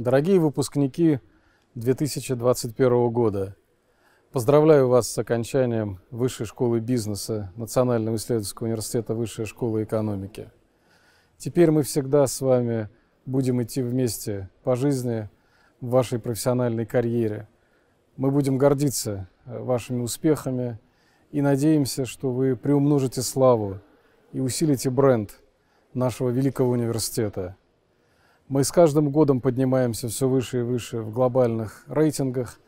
Дорогие выпускники 2021 года, поздравляю вас с окончанием Высшей школы бизнеса Национального исследовательского университета Высшей школы экономики. Теперь мы всегда с вами будем идти вместе по жизни в вашей профессиональной карьере. Мы будем гордиться э, вашими успехами и надеемся, что вы приумножите славу и усилите бренд нашего великого университета – мы с каждым годом поднимаемся все выше и выше в глобальных рейтингах.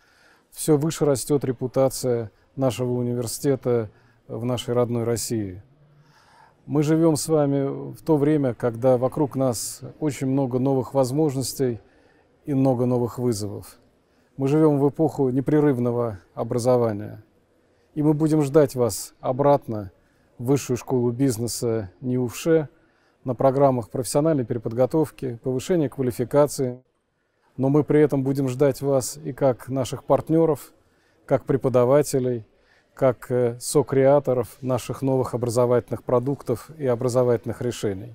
Все выше растет репутация нашего университета в нашей родной России. Мы живем с вами в то время, когда вокруг нас очень много новых возможностей и много новых вызовов. Мы живем в эпоху непрерывного образования. И мы будем ждать вас обратно в Высшую школу бизнеса НИУФШЕ – на программах профессиональной переподготовки, повышения квалификации. Но мы при этом будем ждать вас и как наших партнеров, как преподавателей, как э, сокреаторов наших новых образовательных продуктов и образовательных решений.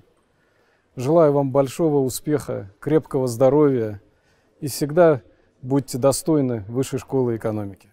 Желаю вам большого успеха, крепкого здоровья и всегда будьте достойны Высшей школы экономики.